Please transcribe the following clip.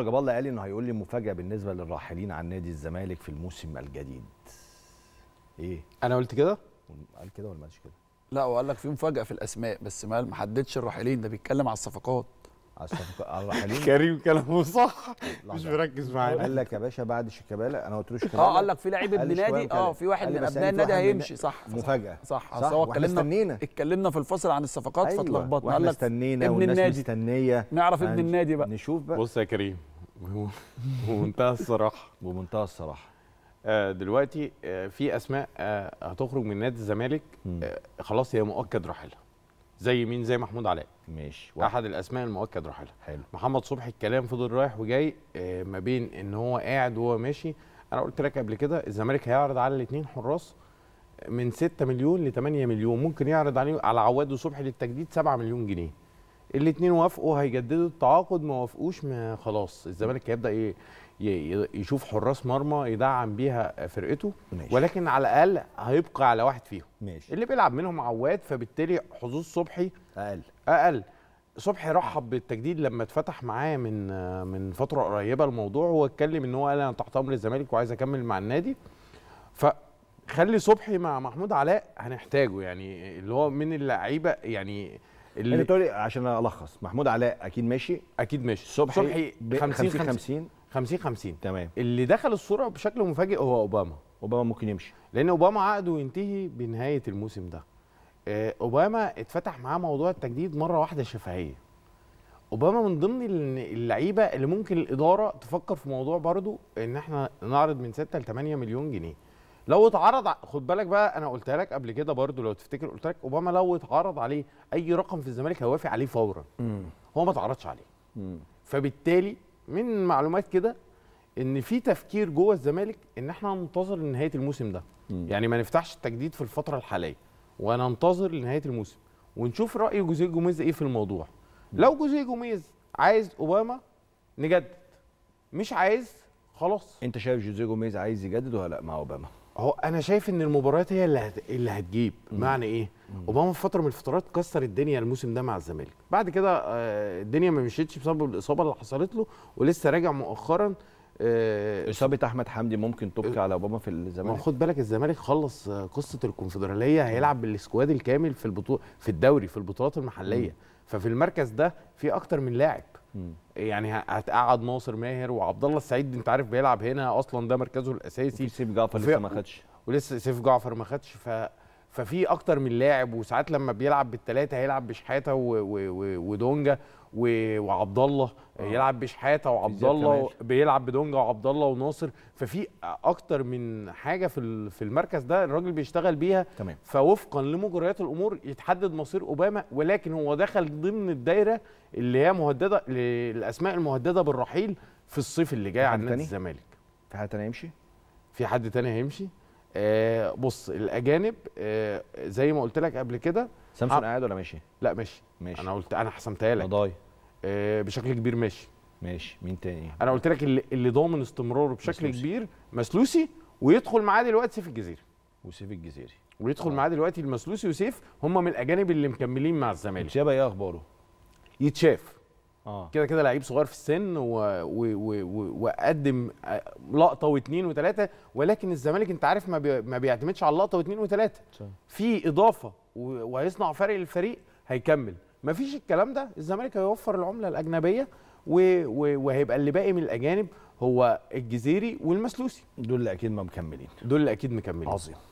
رجب الله قال انه هيقول لي مفاجاه بالنسبه للراحلين عن نادي الزمالك في الموسم الجديد. ايه؟ انا قلت كده؟ قال كده ولا ما قالش كده؟ لا هو قال لك في مفاجاه في الاسماء بس ما حددش الراحلين ده بيتكلم على الصفقات. الراحلين كريم كلامه صح مش مركز معانا قال لك يا باشا بعد شيكابالا انا قلت له شيكابالا اه قال لك في لعيب ابن نادي اه في واحد من ابناء النادي هيمشي صح مفاجاه صح صح هو اتكلمنا اتكلمنا في الفصل عن الصفقات أيوة. قال لك استنينا ابن النادي مستنيه نعرف ابن النادي بقى نشوف بقى بص يا كريم بمنتهى الصراحه بمنتهى الصراحه آه، دلوقتي آه، في اسماء آه، هتخرج من نادي الزمالك خلاص هي مؤكد راحلها زي مين زي محمود علاء ماشي واحد. احد الاسماء المؤكد رحلها حلو محمد صبحي الكلام فضل رايح وجاي آه، ما بين ان هو قاعد وهو ماشي انا قلت لك قبل كده الزمالك هيعرض على الاثنين حراس آه، من 6 مليون ل 8 مليون ممكن يعرض عليه على عواد وصبحي للتجديد 7 مليون جنيه الاثنين وافقوا هيجددوا التعاقد ما وافقوش ما خلاص الزمالك هيبدا ايه يشوف حراس مرمى يدعم بيها فرقته ماشي. ولكن على الاقل هيبقى على واحد فيهم ماشي. اللي بيلعب منهم عواد فبالتالي حظوظ صبحي اقل اقل صبحي رحب بالتجديد لما اتفتح معاه من من فتره قريبه الموضوع هو اتكلم ان هو قال انا تحت امر الزمالك وعايز اكمل مع النادي فخلي صبحي مع محمود علاء هنحتاجه يعني اللي هو من اللعيبه يعني اللي يعني عشان الخص محمود علاء اكيد ماشي اكيد ماشي صبحي, صبحي 50 50, 50 50 50 تمام اللي دخل الصوره بشكل مفاجئ هو اوباما اوباما ممكن يمشي لان اوباما عقده ينتهي بنهايه الموسم ده آه، اوباما اتفتح معاه موضوع التجديد مره واحده شفهيه اوباما من ضمن اللعيبه اللي ممكن الاداره تفكر في موضوع برضو ان احنا نعرض من 6 ل 8 مليون جنيه لو اتعرض خد بالك بقى انا قلتها لك قبل كده برضو لو تفتكر قلت لك اوباما لو اتعرض عليه اي رقم في الزمالك هيوافق عليه فورا هو ما اتعرضش عليه فبالتالي من معلومات كده ان في تفكير جوه الزمالك ان احنا ننتظر لنهايه الموسم ده م. يعني ما نفتحش التجديد في الفتره الحاليه وننتظر لنهايه الموسم ونشوف راي جوزيه جوميز ايه في الموضوع م. لو جوزيه جوميز عايز اوباما نجدد مش عايز خلاص انت شايف جوزيه جوميز عايز يجدد ولا لا مع اوباما هو انا شايف ان المباريات هي اللي اللي هتجيب مم. معنى ايه اوباما في فتره من الفترات كسر الدنيا الموسم ده مع الزمالك بعد كده آه، الدنيا ما مشيتش بسبب الاصابه اللي حصلت له ولسه راجع مؤخرا آه، اصابه احمد حمدي ممكن تبكي آه، على اوباما في الزمالك خد بالك الزمالك خلص قصه الكونفدراليه هيلعب بالسكواد الكامل في البطوله في الدوري في البطولات المحليه مم. ففي المركز ده في اكتر من لاعب يعني هتقعد ناصر ماهر وعبد الله السعيد انت عارف بيلعب هنا اصلا ده مركزه الاساسي سيف جعفر لسه ما خدش ولسه سيف جعفر ما خدش ف ففي اكتر من لاعب وساعات لما بيلعب بالثلاثه هيلعب بشحاته ودونجا وعبد الله آه. يلعب بشحاته وعبد الله بيلعب بدونجا وعبد الله وناصر ففي اكتر من حاجه في في المركز ده الراجل بيشتغل بيها تمام. فوفقا لمجريات الامور يتحدد مصير اوباما ولكن هو دخل ضمن الدايره اللي هي مهدده للاسماء المهدده بالرحيل في الصيف اللي جاي عن نادي الزمالك في حد تاني هيمشي في حد تاني هيمشي آه، بص الاجانب آه، زي ما قلت لك قبل كده سامسون قاعد ولا ماشي؟ لا ماشي ماشي انا قلت انا حسمتها لك مضاي آه، بشكل كبير ماشي ماشي مين تاني؟ انا قلت لك اللي, اللي ضامن استمراره بشكل مسلوسي. كبير مسلوسي ويدخل معاه دلوقتي سيف الجزيري وسيف الجزيري ويدخل معاه دلوقتي المسلوسي وسيف هم من الاجانب اللي مكملين مع الزمالك شابه ايه اخباره؟ يتشاف آه. كده كده لعيب صغير في السن وقدم لقطه واثنين وثلاثه ولكن الزمالك انت عارف ما, بي ما بيعتمدش على اللقطه واثنين وثلاثه في اضافه وهيصنع فرق للفريق هيكمل ما فيش الكلام ده الزمالك هيوفر العمله الاجنبيه وهيبقى اللي باقي من الاجانب هو الجزيري والمسلوسي دول اللي اكيد ما مكملين دول اللي اكيد مكملين عظيم